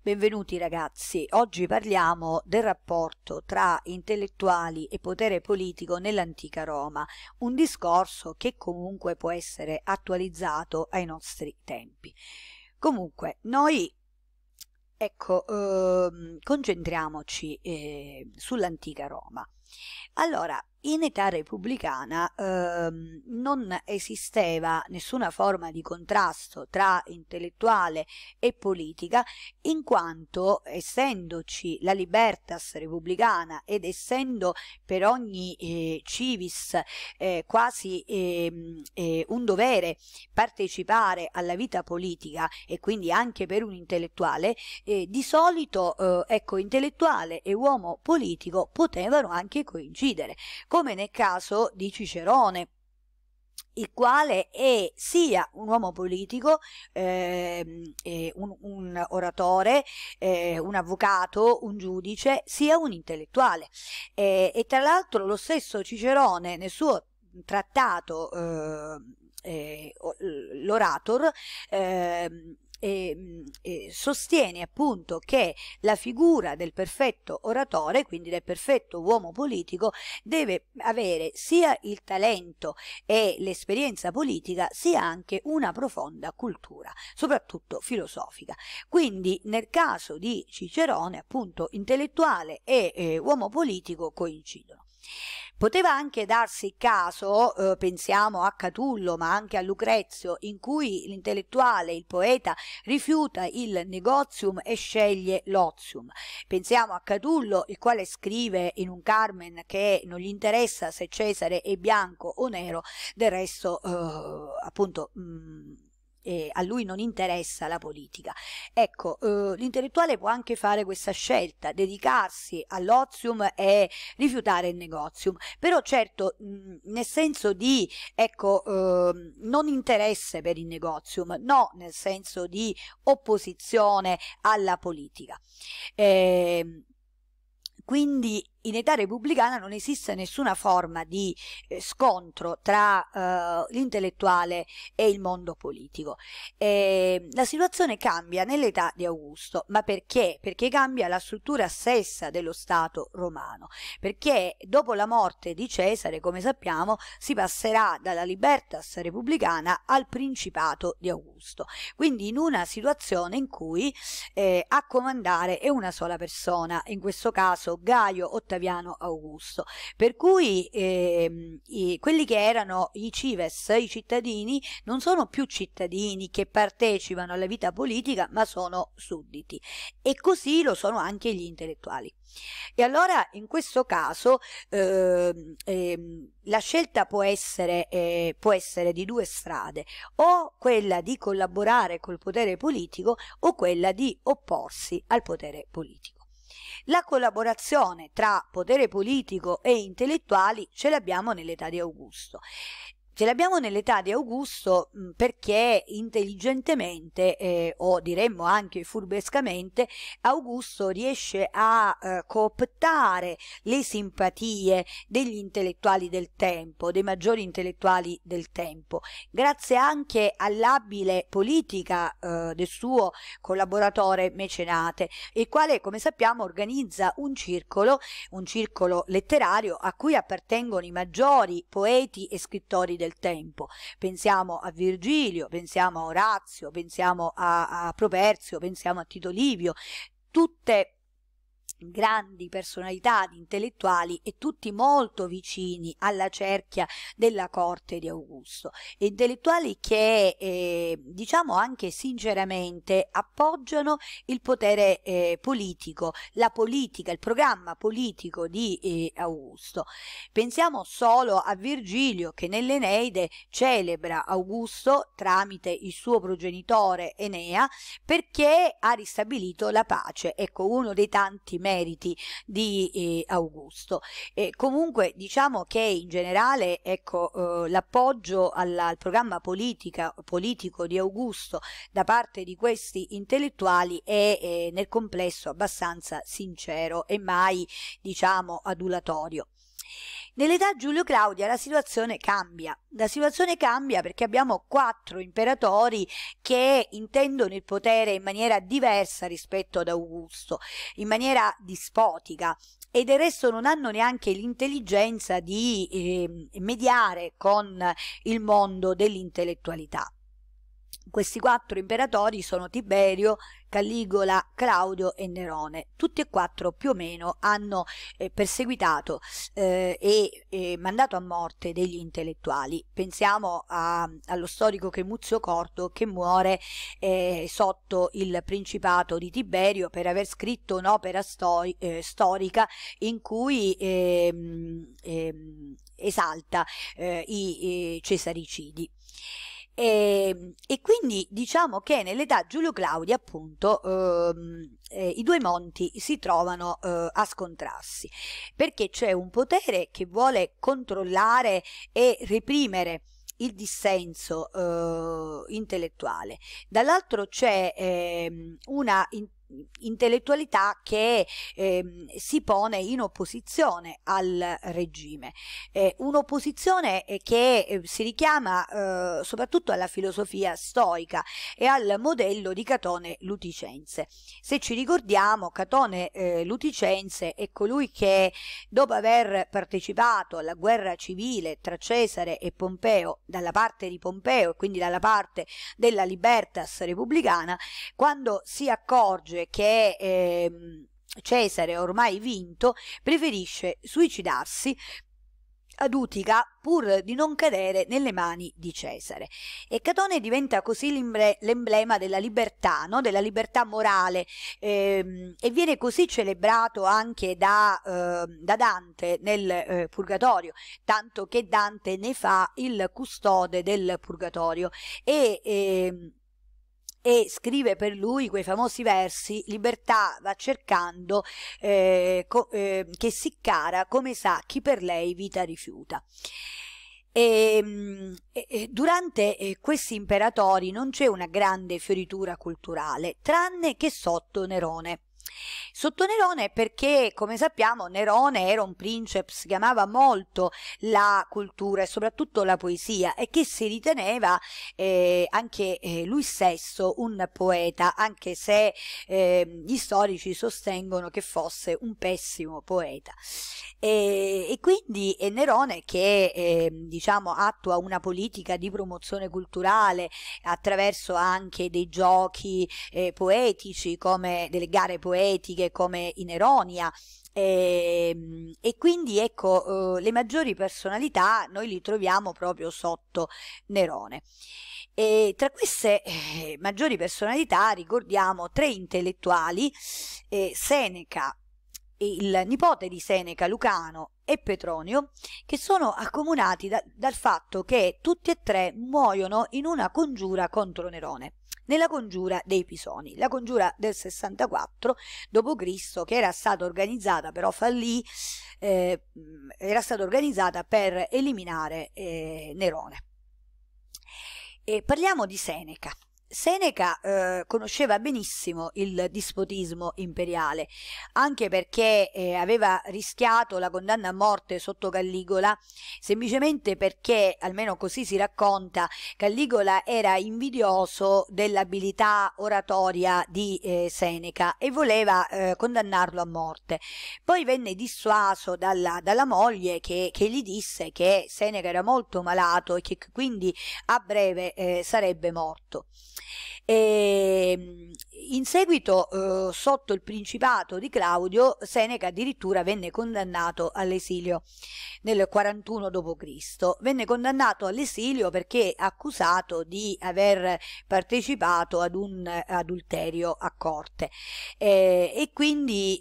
Benvenuti ragazzi, oggi parliamo del rapporto tra intellettuali e potere politico nell'antica Roma, un discorso che comunque può essere attualizzato ai nostri tempi. Comunque, noi ecco, eh, concentriamoci eh, sull'antica Roma. Allora, in età repubblicana ehm, non esisteva nessuna forma di contrasto tra intellettuale e politica, in quanto essendoci la libertas repubblicana ed essendo per ogni eh, civis eh, quasi ehm, eh, un dovere partecipare alla vita politica e quindi anche per un intellettuale, eh, di solito eh, ecco, intellettuale e uomo politico potevano anche coincidere come nel caso di Cicerone il quale è sia un uomo politico, eh, un, un, oratore, eh, un avvocato, un giudice, sia un intellettuale. Eh, e tra l'altro lo stesso Cicerone nel suo trattato ehm, eh, l'orator ehm, eh, eh, sostiene appunto che la figura del perfetto oratore, quindi del perfetto uomo politico, deve avere sia il talento e l'esperienza politica, sia anche una profonda cultura, soprattutto filosofica. Quindi nel caso di Cicerone, appunto, intellettuale e eh, uomo politico coincidono. Poteva anche darsi caso, eh, pensiamo a Catullo ma anche a Lucrezio, in cui l'intellettuale, il poeta, rifiuta il negozium e sceglie l'ozium. Pensiamo a Catullo, il quale scrive in un Carmen che non gli interessa se Cesare è bianco o nero, del resto eh, appunto... Mh, mm, eh, a lui non interessa la politica. Ecco, eh, l'intellettuale può anche fare questa scelta, dedicarsi all'ozium e rifiutare il negozium, però certo mh, nel senso di ecco, eh, non interesse per il negozium, no nel senso di opposizione alla politica. Ehm, quindi in età repubblicana non esiste nessuna forma di eh, scontro tra eh, l'intellettuale e il mondo politico. Eh, la situazione cambia nell'età di Augusto, ma perché? Perché cambia la struttura stessa dello Stato romano, perché dopo la morte di Cesare, come sappiamo, si passerà dalla libertas repubblicana al principato di Augusto, quindi in una situazione in cui eh, a comandare è una sola persona, in questo caso Gaio Ottaviano Augusto. Per cui eh, i, quelli che erano i cives, i cittadini, non sono più cittadini che partecipano alla vita politica, ma sono sudditi. E così lo sono anche gli intellettuali. E allora in questo caso eh, eh, la scelta può essere, eh, può essere, di due strade, o quella di collaborare col potere politico o quella di opporsi al potere politico. La collaborazione tra potere politico e intellettuali ce l'abbiamo nell'età di Augusto Ce l'abbiamo nell'età di Augusto mm, perché intelligentemente eh, o diremmo anche furbescamente Augusto riesce a eh, cooptare le simpatie degli intellettuali del tempo, dei maggiori intellettuali del tempo, grazie anche all'abile politica eh, del suo collaboratore Mecenate, il quale come sappiamo organizza un circolo, un circolo letterario a cui appartengono i maggiori poeti e scrittori del del tempo. Pensiamo a Virgilio, pensiamo a Orazio, pensiamo a, a Properzio, pensiamo a Tito Livio, tutte grandi personalità di intellettuali e tutti molto vicini alla cerchia della corte di Augusto, intellettuali che eh, diciamo anche sinceramente appoggiano il potere eh, politico, la politica, il programma politico di eh, Augusto. Pensiamo solo a Virgilio che nell'Eneide celebra Augusto tramite il suo progenitore Enea perché ha ristabilito la pace. Ecco uno dei tanti meriti di eh, Augusto. E comunque diciamo che in generale ecco, eh, l'appoggio alla, al programma politica, politico di Augusto da parte di questi intellettuali è eh, nel complesso abbastanza sincero e mai diciamo adulatorio. Nell'età Giulio Claudia la situazione cambia. La situazione cambia perché abbiamo quattro imperatori che intendono il potere in maniera diversa rispetto ad Augusto, in maniera dispotica e del resto non hanno neanche l'intelligenza di eh, mediare con il mondo dell'intellettualità. Questi quattro imperatori sono Tiberio, Caligola, Claudio e Nerone. Tutti e quattro più o meno hanno eh, perseguitato eh, e eh, mandato a morte degli intellettuali. Pensiamo a, allo storico Cremuzio Corto che muore eh, sotto il principato di Tiberio per aver scritto un'opera stori eh, storica in cui ehm, ehm, esalta eh, i, i cesaricidi. E, ehm, e, quindi diciamo che nell'età Giulio Claudio, appunto, ehm, eh, i due monti si trovano eh, a scontrarsi, perché c'è un potere che vuole controllare e reprimere il dissenso eh, intellettuale, dall'altro c'è ehm, una in intellettualità che eh, si pone in opposizione al regime, eh, un'opposizione eh, che eh, si richiama eh, soprattutto alla filosofia stoica e al modello di Catone Luticense. Se ci ricordiamo, Catone Luticense è colui che dopo aver partecipato alla guerra civile tra Cesare e Pompeo, dalla parte di Pompeo e quindi dalla parte della Libertas repubblicana, quando si accorge legge che eh, Cesare ormai vinto, preferisce suicidarsi ad Utica pur di non cadere nelle mani di Cesare. E Catone diventa così l'emblema della libertà, no? della libertà morale ehm, e viene così celebrato anche da, eh, da Dante nel eh, Purgatorio, tanto che Dante ne fa il custode del Purgatorio e ehm, e scrive per lui quei famosi versi libertà va cercando eh, eh, che si cara come sa chi per lei vita rifiuta ehm, e, e, durante eh, questi imperatori non c'è una grande fioritura culturale tranne che sotto Nerone Sotto Nerone perché, come sappiamo, Nerone era un princeps che amava molto la cultura e soprattutto la poesia e che si riteneva eh, anche eh, lui stesso un poeta, anche se eh, gli storici sostengono che fosse un pessimo poeta. E, e quindi è Nerone che ehm, diciamo, attua una politica di promozione culturale attraverso anche dei giochi eh, poetici come delle gare poetiche poetiche come in Eronia e, ehm, e quindi ecco eh, le maggiori personalità noi li troviamo proprio sotto Nerone. E tra queste eh, maggiori personalità ricordiamo tre intellettuali, eh, Seneca, il nipote di Seneca Lucano e Petronio, che sono accomunati da, dal fatto che tutti e tre muoiono in una congiura contro Nerone, nella congiura dei Pisoni, la congiura del 64 d.C., che era stata organizzata però fallì, eh, era stata organizzata per eliminare eh, Nerone. E parliamo di Seneca. Seneca eh, conosceva benissimo il dispotismo imperiale, anche perché eh, aveva rischiato la condanna a morte sotto Calligola, semplicemente perché, almeno così si racconta, Calligola era invidioso dell'abilità oratoria di eh, Seneca e voleva eh, condannarlo a morte. Poi venne dissuaso dalla, dalla moglie che, che, gli disse che Seneca era molto malato e che quindi a breve eh, sarebbe morto. E ehm, in seguito, eh, sotto il principato di Claudio, Seneca addirittura venne condannato all'esilio nel 41 d.C. Venne condannato all'esilio perché accusato di aver partecipato ad un adulterio a corte eh, e quindi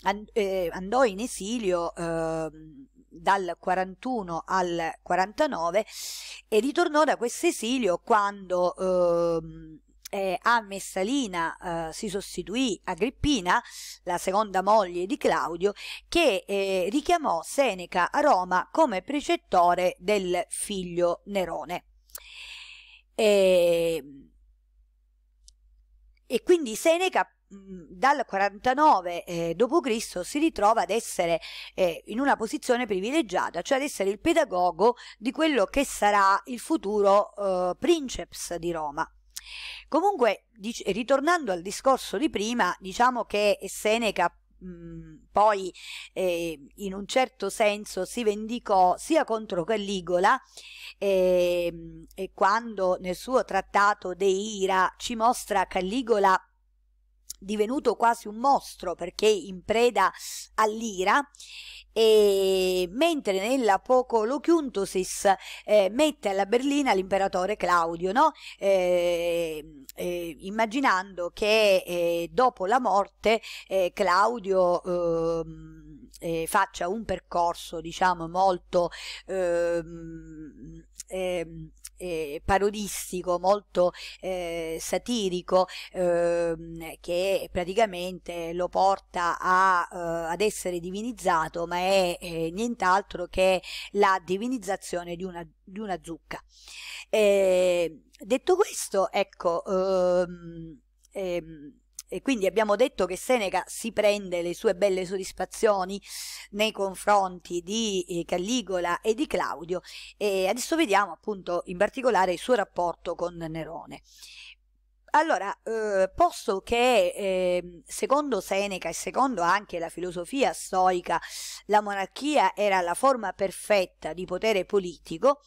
ehm, eh, and andò in esilio ehm, dal 41 al 49 e ritornò da questo esilio quando ehm, eh, a Messalina eh, si sostituì Agrippina, la seconda moglie di Claudio, che eh, richiamò Seneca a Roma come precettore del figlio Nerone. E, ehm, e quindi Seneca Mhmm, dal 49 eh, d.C. si ritrova ad essere eh, in una posizione privilegiata, cioè ad essere il pedagogo di quello che sarà il futuro eh, princeps di Roma. Comunque, dic- ritornando al discorso di prima, diciamo che Seneca mh, mhmm, poi eh, in un certo senso si vendicò sia contro Calligola ehm, e quando nel suo trattato De Ira ci mostra Calligola divenuto quasi un mostro perché in preda all'ira, e mentre nella Poco Lochiuntosis eh, mette alla berlina l'imperatore Claudio, no? eh, eh, immaginando che eh, dopo la morte eh, Claudio ehm, eh, faccia un percorso diciamo molto ehm, ehm, eh, parodistico, molto eh, satirico, ehm, che praticamente lo porta a, eh, ad essere divinizzato, ma è eh, nient'altro che la divinizzazione di una, di una zucca. Eh, detto questo, ecco, ehm, ehm, e quindi abbiamo detto che Seneca si prende le sue belle soddisfazioni nei confronti di eh, Calligola e di Claudio e adesso vediamo appunto in particolare il suo rapporto con Nerone. Allora, eh, posto che eh, secondo Seneca e secondo anche la filosofia stoica la monarchia era la forma perfetta di potere politico,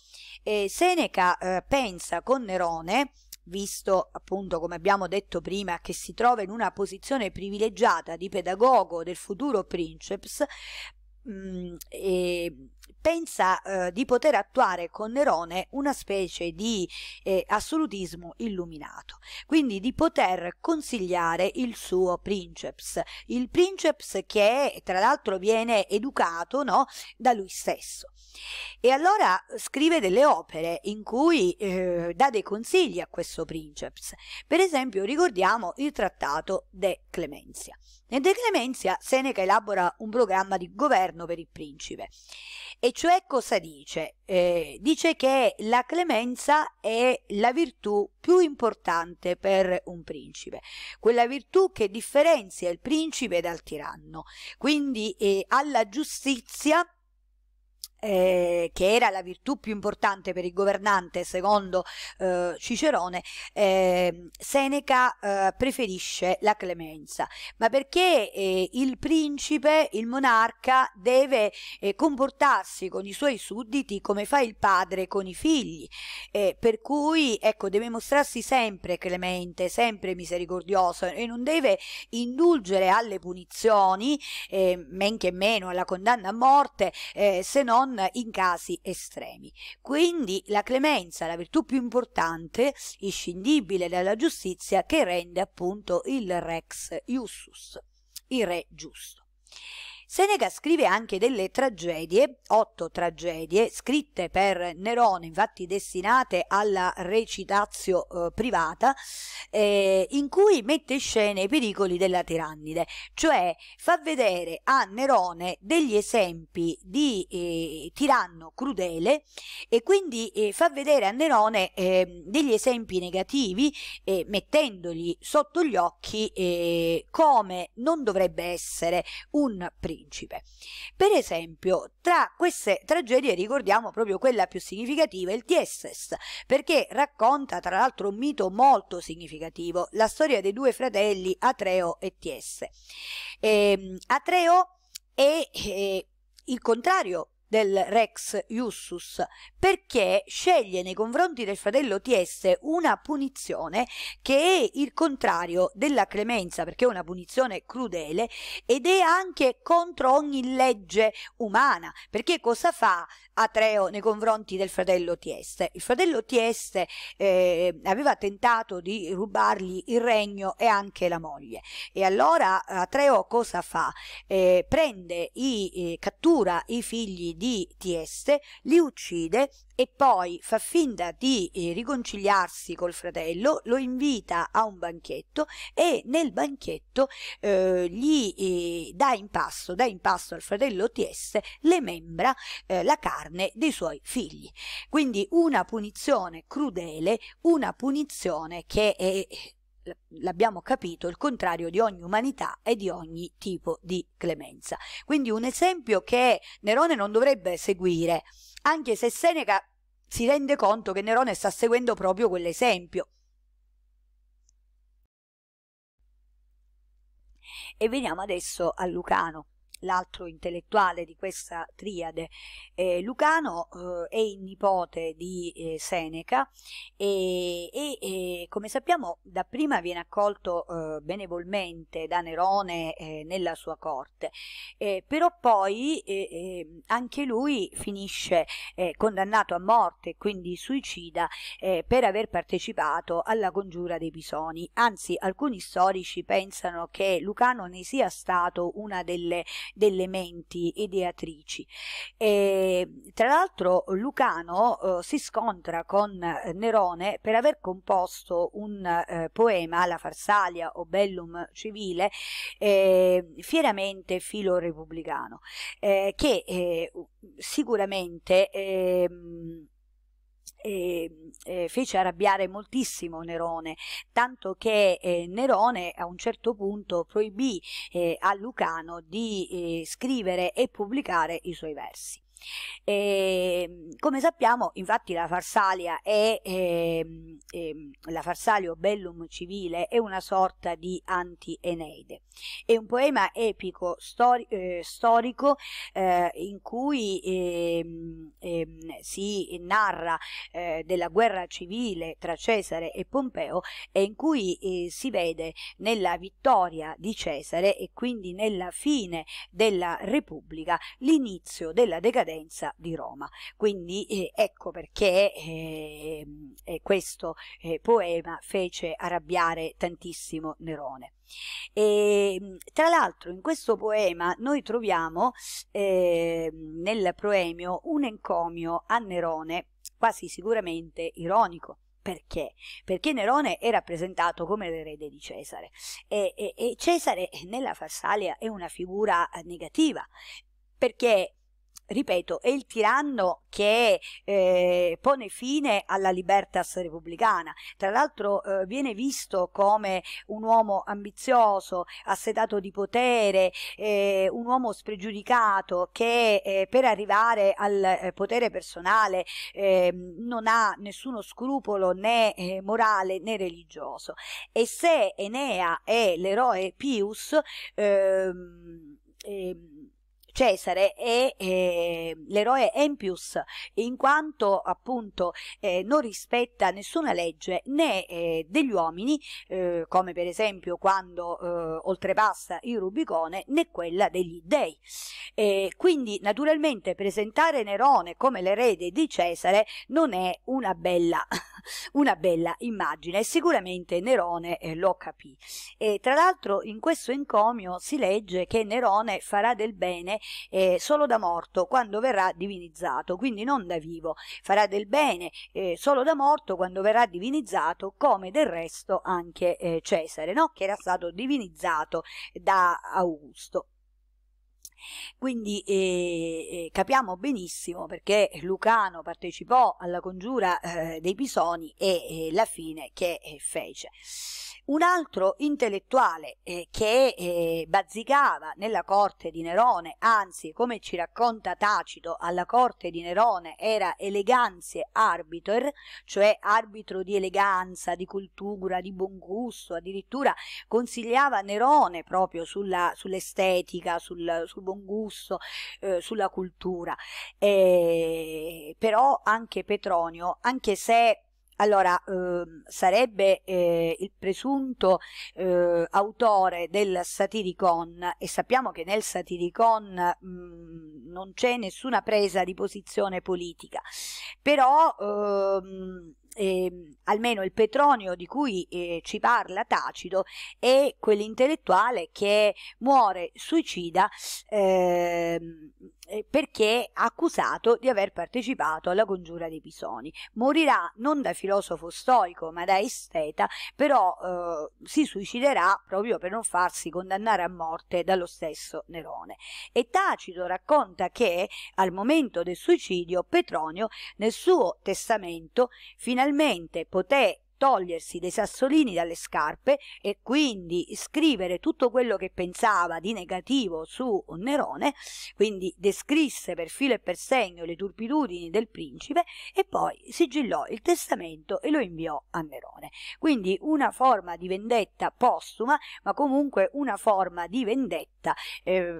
eh, Seneca pensa con Nerone visto appunto come abbiamo detto prima che si trova in una posizione privilegiata di pedagogo del futuro Princeps mh, mm, e pensa eh, di poter attuare con Nerone una specie di eh, assolutismo illuminato, quindi di poter consigliare il suo princeps, il princeps che tra l'altro viene educato no, da lui stesso. E allora scrive delle opere in cui eh, dà dei consigli a questo princeps, per esempio ricordiamo il trattato De Clemenzia. Nel De Clemenzia Seneca elabora un programma di governo per il principe e cioè cosa dice? Eh, dice che la clemenza è la virtù più importante per un principe, quella virtù che differenzia il principe dal tiranno, quindi eh, alla giustizia eh, che era la virtù più importante per il governante secondo eh, Cicerone, ehm, eh, Seneca preferisce la clemenza, ma perché eh, il principe, il monarca, deve eh, comportarsi con i suoi sudditi come fa il padre con i figli, eh, per cui ecco, deve mostrarsi sempre clemente, sempre misericordioso e non deve indulgere alle punizioni, men che meno alla condanna a morte, se non in casi estremi. Quindi la clemenza è la virtù più importante, iscindibile dalla giustizia, che rende appunto il rex iussus, il re giusto. Seneca scrive anche delle tragedie, otto tragedie, scritte per Nerone, infatti destinate alla recitazio eh, privata, eh, in cui mette in scena i pericoli della tirannide, cioè fa vedere a Nerone degli esempi di eh, tiranno crudele e quindi eh, fa vedere a Nerone ehm, degli esempi negativi, eh, mettendogli sotto gli occhi eh, come non dovrebbe essere un prigioniero principe. Per esempio, tra queste tragedie ricordiamo proprio quella più significativa, il Tieses, perché racconta tra l'altro un mito molto significativo, la storia dei due fratelli Atreo e Tiesse. Ehm, Atreo è, è eh, il contrario del Rex Iussus, perché sceglie nei confronti del fratello Tieste una punizione che è il contrario della clemenza, perché è una punizione crudele ed è anche contro ogni legge umana, perché cosa fa Atreo nei confronti del fratello Tieste? Il fratello Tieste eh, aveva tentato di rubargli il regno e anche la moglie e allora Atreo cosa fa? Eh, prende i, eh, cattura i figli di di Tieste, li uccide e poi fa finta di eh, riconciliarsi col fratello, lo invita a un banchetto e nel banchetto eh, gli eh, dà pasto, dà impasto al fratello Tieste le membra, eh, la carne dei suoi figli. Quindi una punizione crudele, una punizione che è l'abbiamo capito, il contrario di ogni umanità e di ogni tipo di clemenza. Quindi un esempio che Nerone non dovrebbe seguire, anche se Seneca si rende conto che Nerone sta seguendo proprio quell'esempio. E veniamo adesso a Lucano l'altro intellettuale di questa triade, eh, Lucano eh, è il nipote di eh, Seneca e, e come sappiamo dapprima viene accolto eh, benevolmente da Nerone eh, nella sua corte, eh, però poi anche lui finisce condannato a morte, quindi suicida, per aver partecipato alla congiura dei Pisoni. Anzi, alcuni storici pensano che Lucano ne sia stato una delle delle menti ideatrici. E, tra l'altro Lucano eh, si scontra con eh, Nerone per aver composto un eh, poema, La Farsalia o Bellum Civile, eh, fieramente filo repubblicano, eh, che eh, sicuramente ehm, eh, eh, fece arrabbiare moltissimo Nerone, tanto che eh, Nerone a un certo punto proibì eh, a Lucano di eh, scrivere e pubblicare i suoi versi. E, ehm, come sappiamo, infatti, la farsalia, è, è, ehm, è, ehm, la farsalia bellum civile è una sorta di anti-Eneide. È un poema epico stori eh, storico eh, in cui eh, si narra eh, della guerra civile tra Cesare e Pompeo e in cui eh, si vede nella vittoria di Cesare e quindi nella fine della Repubblica l'inizio della decadenza violenza di Roma. Quindi eh, ecco perché ehm, eh, questo eh, poema fece arrabbiare tantissimo Nerone. E, ehm, tra l'altro in questo poema noi troviamo ehm, nel proemio un encomio a Nerone quasi sicuramente ironico. Perché? Perché Nerone è rappresentato come l'erede di Cesare e, e, e Cesare nella Farsalia è una figura negativa perché ripeto, è il tiranno che eh, pone fine alla libertas repubblicana. Tra l'altro eh, viene visto come un uomo ambizioso, assetato di potere, eh, un uomo spregiudicato che eh, per arrivare al eh, potere personale ehm, non ha nessuno scrupolo né eh, morale né religioso. E se Enea è l'eroe Pius, ehm, ehm, Cesare è eh, l'eroe Empius in quanto appunto eh, non rispetta nessuna legge né eh, degli uomini eh, come per esempio quando eh, oltrepassa il Rubicone né quella degli dei. quindi naturalmente presentare Nerone come l'erede di Cesare non è una bella, una bella immagine e sicuramente Nerone eh, lo capì. E, tra l'altro in questo encomio si legge che Nerone farà del bene eh, solo da morto quando verrà divinizzato, quindi non da vivo, farà del bene eh, solo da morto quando verrà divinizzato, come del resto anche eh, Cesare, no? che era stato divinizzato da Augusto. Quindi eh, eh capiamo benissimo perché Lucano partecipò alla congiura eh, dei Pisoni e eh, la fine che eh, fece. Un altro intellettuale eh, che eh, bazzicava nella corte di Nerone, anzi, come ci racconta Tacito, alla corte di Nerone era eleganzie arbiter, cioè arbitro di eleganza, di cultura, di buon gusto, addirittura consigliava Nerone proprio sulla, sull'estetica, sul, sul, buon gusto, eh, sulla cultura. Eh, però anche Petronio, anche se allora, eh, sarebbe eh, il presunto eh, autore del Satiricon e sappiamo che nel Satiricon mh, mm, non c'è nessuna presa di posizione politica, però ehm, eh, almeno il Petronio di cui eh, ci parla Tacito è quell'intellettuale che muore suicida ehm, eh, perché accusato di aver partecipato alla congiura dei Pisoni. Morirà non da filosofo stoico ma da esteta, però eh, si suiciderà proprio per non farsi condannare a morte dallo stesso Nerone. E Tacito racconta che al momento del suicidio Petronio nel suo testamento finalmente finalmente poté togliersi dei sassolini dalle scarpe e quindi scrivere tutto quello che pensava di negativo su Nerone, quindi descrisse per filo e per segno le turpitudini del principe e poi sigillò il testamento e lo inviò a Nerone. Quindi una forma di vendetta postuma, ma comunque una forma di vendetta eh,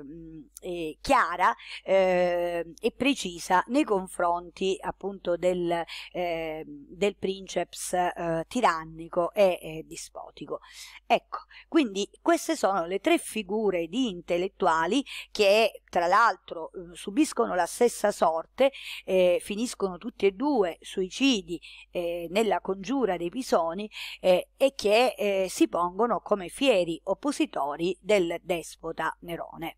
eh, chiara eh, e precisa nei confronti appunto del, ehm, del princeps eh, tirannico e eh, dispotico. Ecco, quindi queste sono le tre figure di intellettuali che tra l'altro eh, subiscono la stessa sorte, eh, finiscono tutti e due suicidi eh, nella congiura dei Pisoni eh, e che eh, si pongono come fieri oppositori del despota Nerone.